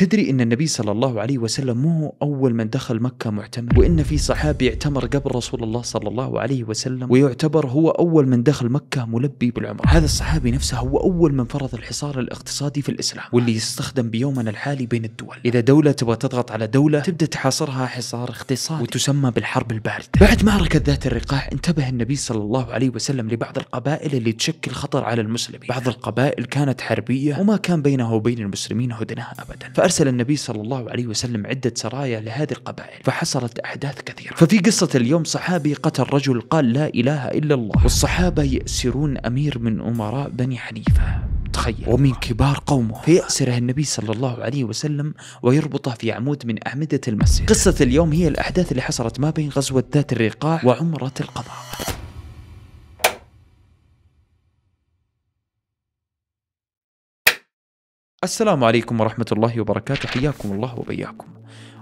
تدري ان النبي صلى الله عليه وسلم مو اول من دخل مكه معتمر وان في صحابي اعتمر قبل رسول الله صلى الله عليه وسلم ويعتبر هو اول من دخل مكه ملبي بالعمره هذا الصحابي نفسه هو اول من فرض الحصار الاقتصادي في الاسلام واللي يستخدم بيومنا الحالي بين الدول اذا دوله تبغى تضغط على دوله تبدا تحاصرها حصار اقتصادي وتسمى بالحرب البارده بعد معركه ذات الرقاع انتبه النبي صلى الله عليه وسلم لبعض القبائل اللي تشكل خطر على المسلمين بعض القبائل كانت حربيه وما كان بينها وبين المسلمين هدنه ابدا أرسل النبي صلى الله عليه وسلم عدة سرايا لهذه القبائل فحصلت أحداث كثيرة ففي قصة اليوم صحابي قتل رجل قال لا إله إلا الله والصحابة يأسرون أمير من أمراء بني حنيفة تخيل ومن كبار قومه فيأسره النبي صلى الله عليه وسلم ويربطه في عمود من أعمدة المسجد قصة اليوم هي الأحداث اللي حصلت ما بين غزوة ذات الرقاع وعمرة القضاء السلام عليكم ورحمة الله وبركاته حياكم الله وبياكم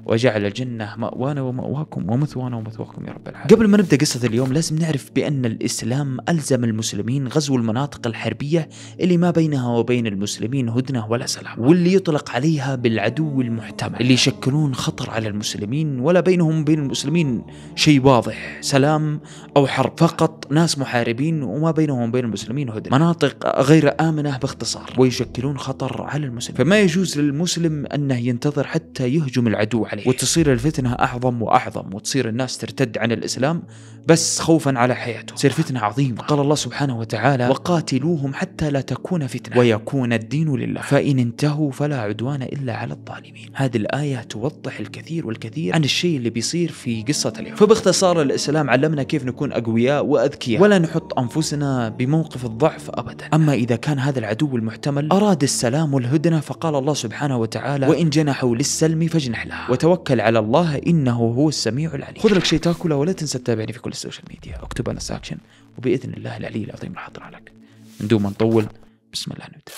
وجعل الجنة مأوانا ومأواكم ومثوانا ومثواكم يا رب العالمين قبل ما نبدأ قصة اليوم لازم نعرف بأن الإسلام ألزم المسلمين غزو المناطق الحربية اللي ما بينها وبين المسلمين هدنة ولا سلام واللي يطلق عليها بالعدو المحتمل اللي يشكلون خطر على المسلمين ولا بينهم وبين المسلمين شيء واضح سلام أو حرب فقط ناس محاربين وما بينهم وبين المسلمين هدنة مناطق غير آمنة باختصار ويشكلون خطر على المسلمين فما يجوز للمسلم أنه ينتظر حتى يهجم العدو عليه يعني وتصير الفتنة أعظم وأعظم وتصير الناس ترتد عن الإسلام بس خوفا على حياته تصير فتنة عظيمة قال الله سبحانه وتعالى وقاتلوهم حتى لا تكون فتنة ويكون الدين لله فإن انتهوا فلا عدوان إلا على الظالمين هذه الآية توضح الكثير والكثير عن الشيء اللي بيصير في قصة اليوم فباختصار الإسلام علمنا كيف نكون أقوياء وأذكياء ولا نحط أنفسنا بموقف الضعف أبدا أما إذا كان هذا العدو المحتمل أراد السلام والهدنة فقال الله سبحانه وتعالى وإن جنحوا للسلم فاجنح لها وتوكل على الله انه هو السميع العليم خذ لك شيء تاكله ولا تنسى تتابعني في كل السوشيال ميديا اكتب انا ساكشن وباذن الله العلي العظيم راح اطلع لك من دون ما نطول بسم الله نبدا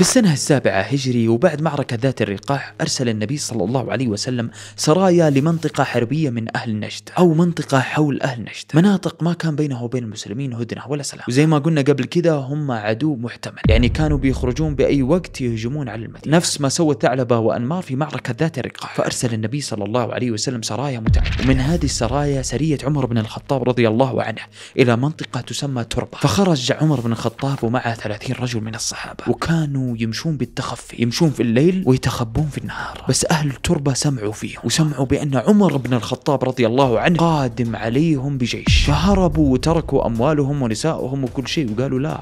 في السنة السابعة هجري وبعد معركة ذات الرقاح أرسل النبي صلى الله عليه وسلم سرايا لمنطقة حربية من أهل نجد أو منطقة حول أهل نجد مناطق ما كان بينها وبين المسلمين هدنة ولا سلام وزي ما قلنا قبل كذا هم عدو محتمل يعني كانوا بيخرجون بأي وقت يهجمون على المدينة نفس ما سوى ثعلبة وأنمار في معركة ذات الرقاح فأرسل النبي صلى الله عليه وسلم سرايا متعددة ومن هذه السرايا سرية عمر بن الخطاب رضي الله عنه إلى منطقة تسمى تربة فخرج عمر بن الخطاب ومعه 30 رجل من الصحابة وكانوا يمشون بالتخفي يمشون في الليل ويتخبون في النهار بس أهل التربة سمعوا فيه وسمعوا بأن عمر بن الخطاب رضي الله عنه قادم عليهم بجيش فهربوا وتركوا أموالهم ونسائهم وكل شيء وقالوا لا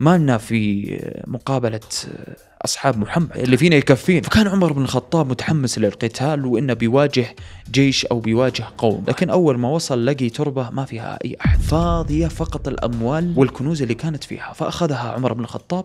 ما لنا في مقابلة اصحاب محمد اللي فينا يكفين فكان عمر بن الخطاب متحمس للقتال وانه بيواجه جيش او بيواجه قوم لكن اول ما وصل لقي تربه ما فيها اي احد فاضيه فقط الاموال والكنوز اللي كانت فيها فاخذها عمر بن الخطاب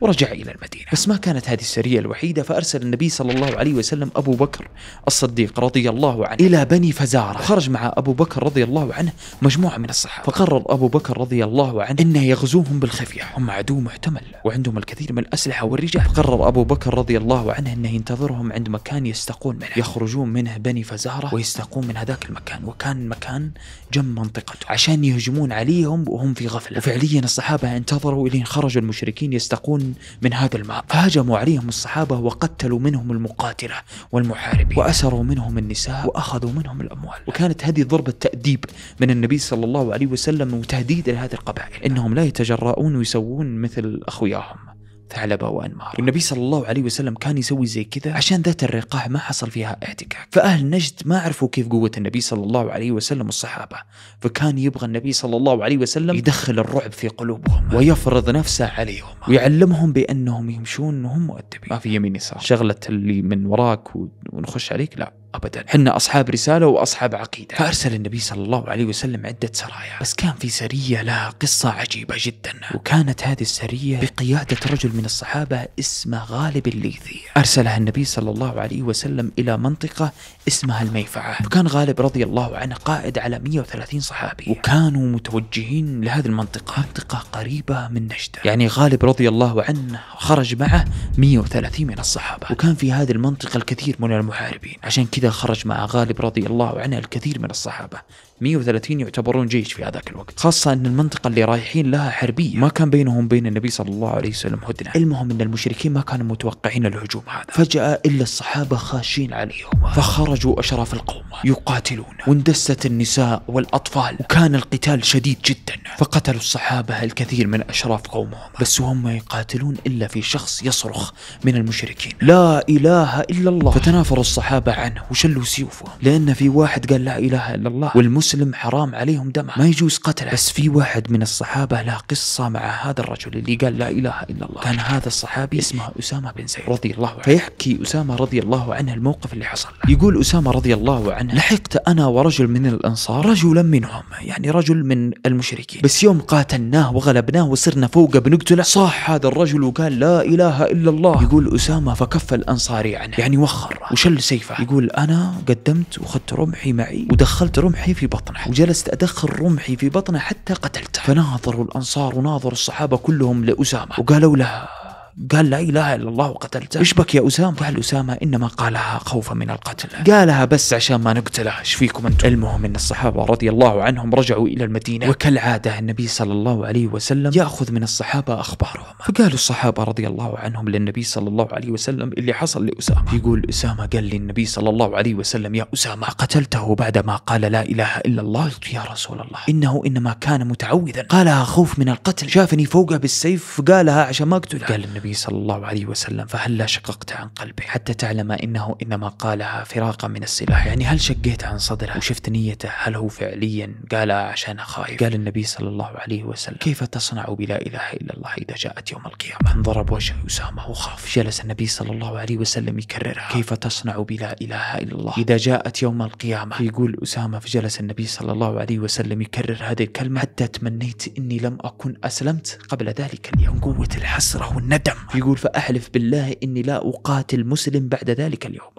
ورجع الى المدينه بس ما كانت هذه السريه الوحيده فارسل النبي صلى الله عليه وسلم ابو بكر الصديق رضي الله عنه الى بني فزاره خرج مع ابو بكر رضي الله عنه مجموعه من الصحابه فقرر ابو بكر رضي الله عنه انه يغزوهم بالخفيه هم عدو محتمل وعندهم الكثير من الاسلحه والرجال قرر أبو بكر رضي الله عنه أنه ينتظرهم عند مكان يستقون منه يخرجون منه بني فزارة ويستقون من هذاك المكان وكان مكان جنب منطقته عشان يهجمون عليهم وهم في غفلة وفعليا الصحابة انتظروا إلين خرج المشركين يستقون من هذا الماء فهجموا عليهم الصحابة وقتلوا منهم المقاتلة والمحاربين وأسروا منهم النساء وأخذوا منهم الأموال وكانت هذه ضربة تأديب من النبي صلى الله عليه وسلم وتهديد لهذه القبائل إنهم لا يتجرؤون ويسوون مثل أخوياهم ثعلبة وأنمار والنبي صلى الله عليه وسلم كان يسوي زي كذا عشان ذات الرقاع ما حصل فيها احتكاك فأهل نجد ما عرفوا كيف قوة النبي صلى الله عليه وسلم والصحابة فكان يبغى النبي صلى الله عليه وسلم يدخل الرعب في قلوبهم ويفرض نفسه عليهم ويعلمهم بأنهم يمشون وهم مؤدبين ما في يمين يسار شغلة اللي من وراك ونخش عليك لا ابدا حنا اصحاب رساله واصحاب عقيده فارسل النبي صلى الله عليه وسلم عده سرايا بس كان في سريه لها قصه عجيبه جدا وكانت هذه السريه بقياده رجل من الصحابه اسمه غالب الليثي ارسلها النبي صلى الله عليه وسلم الى منطقه اسمها الميفعه وكان غالب رضي الله عنه قائد على 130 صحابي وكانوا متوجهين لهذه المنطقه منطقه قريبه من نجده يعني غالب رضي الله عنه خرج معه 130 من الصحابه وكان في هذه المنطقه الكثير من المحاربين عشان كذا لذا خرج مع غالب رضي الله عنه الكثير من الصحابة 130 يعتبرون جيش في هذاك الوقت خاصة أن المنطقة اللي رايحين لها حربية ما كان بينهم بين النبي صلى الله عليه وسلم هدنة المهم أن المشركين ما كانوا متوقعين الهجوم هذا فجأة إلا الصحابة خاشين عليهم فخرجوا أشراف القوم يقاتلون واندست النساء والأطفال وكان القتال شديد جدا فقتلوا الصحابة الكثير من أشراف قومهم بس وهم يقاتلون إلا في شخص يصرخ من المشركين لا إله إلا الله فتنافروا الصحابة عنه وشلوا سيوفهم لأن في واحد قال لا إله إلا الله والمسلم المسلم حرام عليهم دمه ما يجوز قتله بس في واحد من الصحابة له قصة مع هذا الرجل اللي قال لا إله إلا الله كان هذا الصحابي اسمه أسامة بن زيد رضي الله عنه فيحكي أسامة رضي الله عنه الموقف اللي حصل له يقول أسامة رضي الله عنه لحقت أنا ورجل من الأنصار رجلا منهم يعني رجل من المشركين بس يوم قاتلناه وغلبناه وصرنا فوقه بنقتله صاح هذا الرجل وقال لا إله إلا الله يقول أسامة فكف الأنصاري عنه يعني وخر وشل سيفه يقول أنا قدمت وخدت رمحي معي ودخلت رمحي في بطنه وجلست أدخل رمحي في بطنه حتى قتلته فناظروا الأنصار وناظروا الصحابة كلهم لأسامة وقالوا له قال لا إله إلا الله وقتلته إيش بك يا أسامة قال أسامة إنما قالها خوفا من القتل قالها بس عشان ما نقتله إيش فيكم أنتم المهم أن الصحابة رضي الله عنهم رجعوا إلى المدينة وكالعادة النبي صلى الله عليه وسلم يأخذ من الصحابة أخبارهم فقالوا الصحابة رضي الله عنهم للنبي صلى الله عليه وسلم اللي حصل لأسامة يقول أسامة قال للنبي صلى الله عليه وسلم يا أسامة قتلته بعد ما قال لا إله إلا الله يا رسول الله إنه إنما كان متعوذا قالها خوف من القتل شافني فوقه بالسيف فقالها عشان ما أقتله قال النبي النبي صلى الله عليه وسلم فهلا شققت عن قلبه حتى تعلم انه انما قالها فراقا من السلاح يعني هل شقيت عن صدره وشفت نيته هل هو فعليا قالها عشان خايف قال النبي صلى الله عليه وسلم كيف تصنع بلا اله الا الله اذا جاءت يوم القيامه ضرب وجه اسامه وخاف جلس النبي صلى الله عليه وسلم يكررها كيف تصنع بلا اله الا الله اذا جاءت يوم القيامه يقول اسامه فجلس النبي صلى الله عليه وسلم يكرر هذه الكلمه حتى تمنيت اني لم اكن اسلمت قبل ذلك اليوم قوه الحسره والندم يقول فأحلف بالله إني لا أقاتل مسلم بعد ذلك اليوم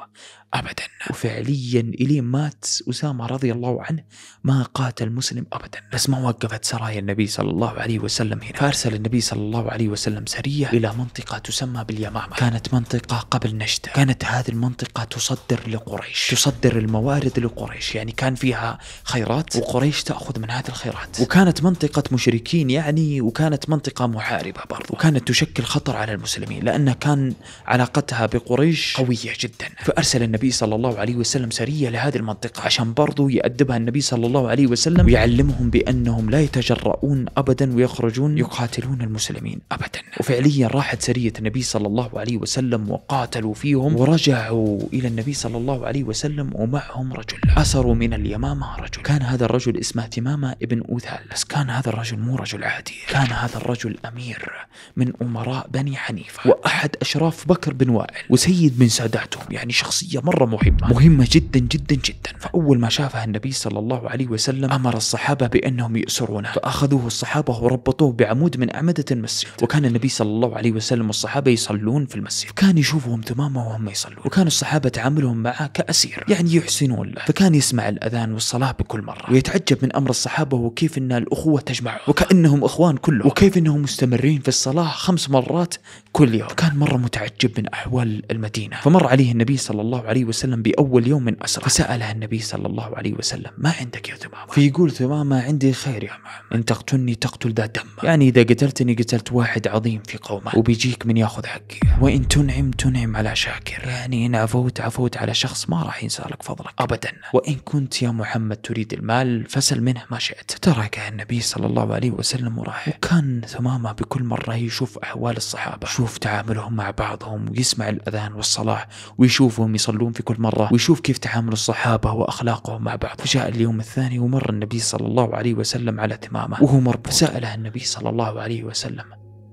ابدا وفعليا الين مات اسامه رضي الله عنه ما قاتل مسلم ابدا بس ما وقفت سرايا النبي صلى الله عليه وسلم هنا فارسل النبي صلى الله عليه وسلم سريه الى منطقه تسمى باليمامه كانت منطقه قبل نجده كانت هذه المنطقه تصدر لقريش تصدر الموارد لقريش يعني كان فيها خيرات وقريش تاخذ من هذه الخيرات وكانت منطقه مشركين يعني وكانت منطقه محاربه برضو وكانت تشكل خطر على المسلمين لان كان علاقتها بقريش قويه جدا فارسل النبي النبي صلى الله عليه وسلم سرية لهذه المنطقة عشان برضو يأدبها النبي صلى الله عليه وسلم ويعلمهم بأنهم لا يتجرؤون أبدا ويخرجون يقاتلون المسلمين أبدا وفعليا راحت سرية النبي صلى الله عليه وسلم وقاتلوا فيهم ورجعوا إلى النبي صلى الله عليه وسلم ومعهم رجل أسروا من اليمامة رجل كان هذا الرجل اسمه تمامة ابن أوثال بس كان هذا الرجل مو رجل عادي كان هذا الرجل أمير من أمراء بني حنيفة وأحد أشراف بكر بن وائل وسيد من ساداتهم يعني شخصية مرة مرة مهمة مهمة جدا جدا جدا فأول ما شافها النبي صلى الله عليه وسلم أمر الصحابة بأنهم يأسرونه فأخذوه الصحابة وربطوه بعمود من أعمدة المسجد وكان النبي صلى الله عليه وسلم والصحابة يصلون في المسجد كان يشوفهم تماما وهم يصلون وكان الصحابة تعاملهم معه كأسير يعني يحسنون له فكان يسمع الأذان والصلاة بكل مرة ويتعجب من أمر الصحابة وكيف أن الأخوة تجمعهم وكأنهم إخوان كلهم وكيف أنهم مستمرين في الصلاة خمس مرات كل يوم كان مرة متعجب من أحوال المدينة فمر عليه النبي صلى الله عليه عليه وسلم بأول يوم من أسره فسألها النبي صلى الله عليه وسلم ما عندك يا ثمامة فيقول ثمامة عندي خير يا محمد إن تقتلني تقتل ذا دم يعني إذا قتلتني قتلت واحد عظيم في قومه وبيجيك من ياخذ حقي وإن تنعم تنعم على شاكر يعني إن عفوت عفوت على شخص ما راح ينسى لك فضلك أبدا وإن كنت يا محمد تريد المال فسل منه ما شئت تركها النبي صلى الله عليه وسلم وراح وكان ثمامة بكل مرة يشوف أحوال الصحابة يشوف تعاملهم مع بعضهم ويسمع الأذان والصلاة ويشوفهم يصلون يقولون في كل مرة ويشوف كيف تعامل الصحابة وأخلاقهم مع بعض فجاء اليوم الثاني ومر النبي صلى الله عليه وسلم على تمامه وهو مربوط فسأله النبي صلى الله عليه وسلم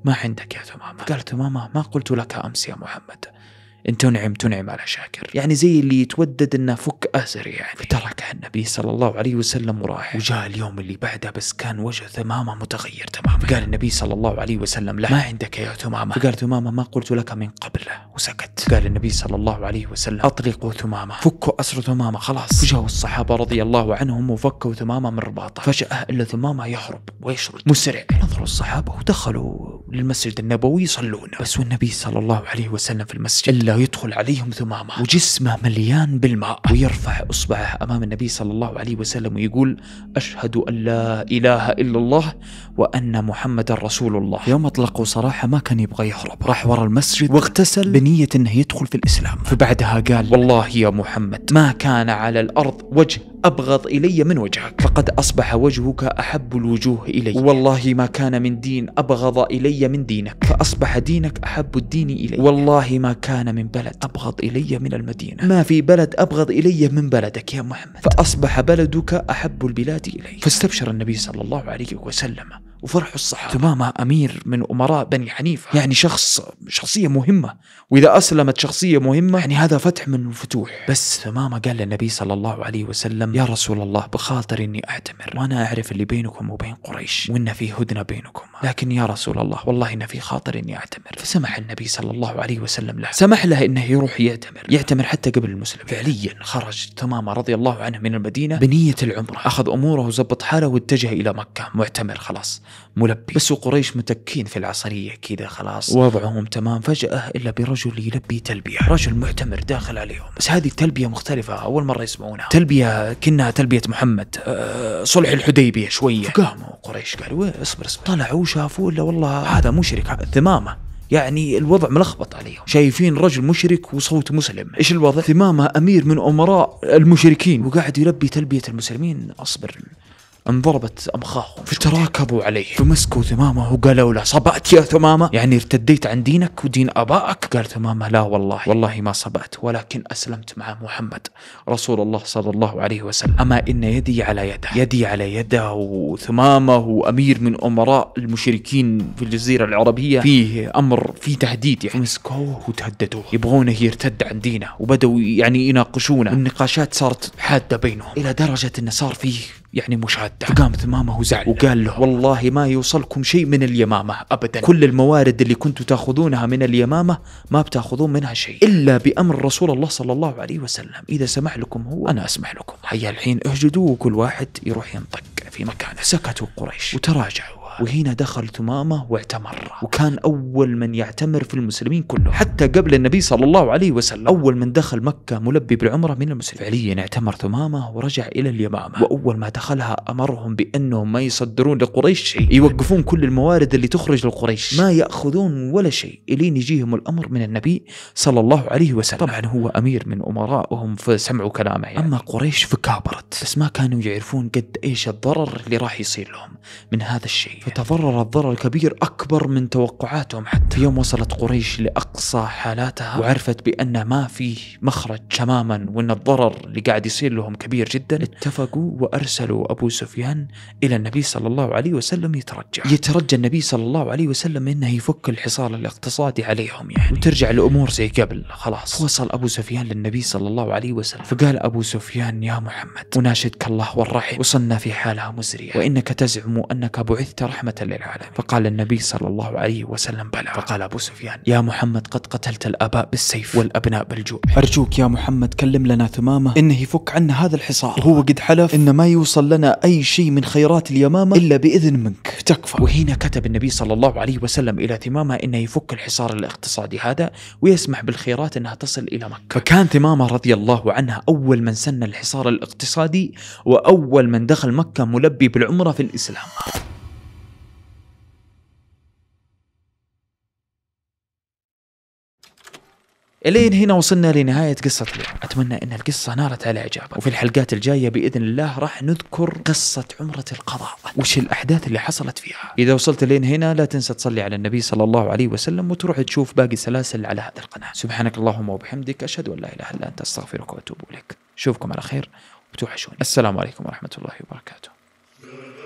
ما عندك يا تمامه قال تمامه ما قلت لك أمس يا محمد ان تنعم تنعم على شاكر يعني زي اللي يتودد انه فك اسر يعني فتركها النبي صلى الله عليه وسلم وراح وجاء اليوم اللي بعده بس كان وجه ثمامه متغير تماما قال النبي صلى الله عليه وسلم له ما عندك يا ثمامه فقال ثمامه ما قلت لك من قبل وسكت قال النبي صلى الله عليه وسلم اطلقوا ثمامه فكوا اسر ثمامه خلاص فجاءوا الصحابه رضي الله عنهم وفكوا ثمامه من رباطه فجاه الا ثمامه يهرب ويشرد مسرع نظروا الصحابه ودخلوا للمسجد النبوي يصلون بس والنبي صلى الله عليه وسلم في المسجد الا لا يدخل عليهم ثمامة وجسمه مليان بالماء ويرفع إصبعه أمام النبي صلى الله عليه وسلم ويقول أشهد أن لا إله إلا الله وأن محمد رسول الله يوم أطلقوا صراحة ما كان يبغى يهرب راح ورا المسجد واغتسل بنية أنه يدخل في الإسلام فبعدها قال والله يا محمد ما كان على الأرض وجه أبغض إلي من وجهك فقد أصبح وجهك أحب الوجوه إلي والله ما كان من دين أبغض إلي من دينك فأصبح دينك أحب الدين إلي والله ما كان من بلد أبغض إلي من المدينة ما في بلد أبغض إلي من بلدك يا محمد فأصبح بلدك أحب البلاد إلي فاستبشر النبي صلى الله عليه وسلم وفرح الصحابة تماما أمير من أمراء بني حنيفة يعني شخص شخصية مهمة وإذا أسلمت شخصية مهمة يعني هذا فتح من الفتوح بس تماما قال للنبي صلى الله عليه وسلم يا رسول الله بخاطر إني أعتمر وأنا أعرف اللي بينكم وبين قريش وإن في هدنة بينكم لكن يا رسول الله والله إن في خاطر إني أعتمر فسمح النبي صلى الله عليه وسلم له سمح له إنه يروح يعتمر يعتمر حتى قبل المسلم فعليا خرج تماما رضي الله عنه من المدينة بنية العمرة أخذ أموره وزبط حاله واتجه إلى مكة معتمر خلاص ملبس قريش متكين في العصرية كذا خلاص وضعهم تمام فجأة إلا برجل يلبي تلبية رجل معتمر داخل عليهم بس هذه التلبية مختلفة أول مرة يسمعونها تلبية كأنها تلبية محمد آه، صلح الحديبية شوية فقاموا قريش قالوا اصبر اصبر طلعوا وشافوا إلا والله هذا مشرك ثمامة يعني الوضع ملخبط عليهم شايفين رجل مشرك وصوت مسلم ايش الوضع ثمامه امير من امراء المشركين وقاعد يلبي تلبيه المسلمين اصبر انضربت أمخاهم فتراكبوا عليه فمسكوا ثمامه وقالوا له صبأت يا ثمامة يعني ارتديت عن دينك ودين أبائك قال ثمامة لا والله والله ما صبأت ولكن أسلمت مع محمد رسول الله صلى الله عليه وسلم أما إن يدي على يده يدي على يده وثمامة وأمير من أمراء المشركين في الجزيرة العربية فيه أمر فيه تهديد يعني مسكوه وتهددوه يبغونه يرتد عن دينه وبدأوا يعني يناقشونه النقاشات صارت حادة بينهم إلى درجة أنه صار فيه يعني مشاده فقام ثمامه وزعل وقال له والله ما يوصلكم شيء من اليمامه ابدا كل الموارد اللي كنتوا تاخذونها من اليمامه ما بتاخذون منها شيء الا بامر رسول الله صلى الله عليه وسلم اذا سمح لكم هو انا اسمح لكم هيا الحين اهجدوا وكل واحد يروح ينطق في مكانه سكتوا قريش وتراجعوا وهنا دخل ثمامة واعتمر وكان أول من يعتمر في المسلمين كلهم حتى قبل النبي صلى الله عليه وسلم أول من دخل مكة ملبي بالعمرة من المسلمين فعليا اعتمر ثمامة ورجع إلى اليمامة وأول ما دخلها أمرهم بأنهم ما يصدرون لقريش شيء يوقفون كل الموارد اللي تخرج لقريش ما يأخذون ولا شيء إلين يجيهم الأمر من النبي صلى الله عليه وسلم طبعا هو أمير من أمرائهم فسمعوا كلامه يعني. أما قريش فكابرت بس ما كانوا يعرفون قد إيش الضرر اللي راح يصير لهم من هذا الشيء فتضرر يعني. الضرر الكبير أكبر من توقعاتهم حتى يوم وصلت قريش لأقصى حالاتها وعرفت بأن ما في مخرج تماما وأن الضرر اللي قاعد يصير لهم كبير جدا اتفقوا وأرسلوا أبو سفيان إلى النبي صلى الله عليه وسلم يترجع يترجى النبي صلى الله عليه وسلم أنه يفك الحصار الاقتصادي عليهم يعني وترجع الأمور زي قبل خلاص وصل أبو سفيان للنبي صلى الله عليه وسلم فقال أبو سفيان يا محمد مناشدك الله والرحم وصلنا في حالها مزرية وإنك تزعم أنك بعثت رحمة للعالمين فقال النبي صلى الله عليه وسلم بلى فقال أبو سفيان يا محمد قد قتلت الأباء بالسيف والأبناء بالجوع أرجوك يا محمد كلم لنا ثمامة إنه يفك عنا هذا الحصار وهو قد حلف إن ما يوصل لنا أي شيء من خيرات اليمامة إلا بإذن منك تكفى وهنا كتب النبي صلى الله عليه وسلم إلى ثمامة إنه يفك الحصار الاقتصادي هذا ويسمح بالخيرات إنها تصل إلى مكة فكان ثمامة رضي الله عنها أول من سن الحصار الاقتصادي وأول من دخل مكة ملبي بالعمرة في الإسلام الين هنا وصلنا لنهايه قصه اليوم، اتمنى ان القصه نارت على اعجابك، وفي الحلقات الجايه باذن الله راح نذكر قصه عمره القضاء، وش الاحداث اللي حصلت فيها. اذا وصلت لين هنا لا تنسى تصلي على النبي صلى الله عليه وسلم وتروح تشوف باقي سلاسل على هذا القناه، سبحانك اللهم وبحمدك اشهد ان لا اله الا انت استغفرك واتوب اليك. اشوفكم على خير وتوحشوني. السلام عليكم ورحمه الله وبركاته.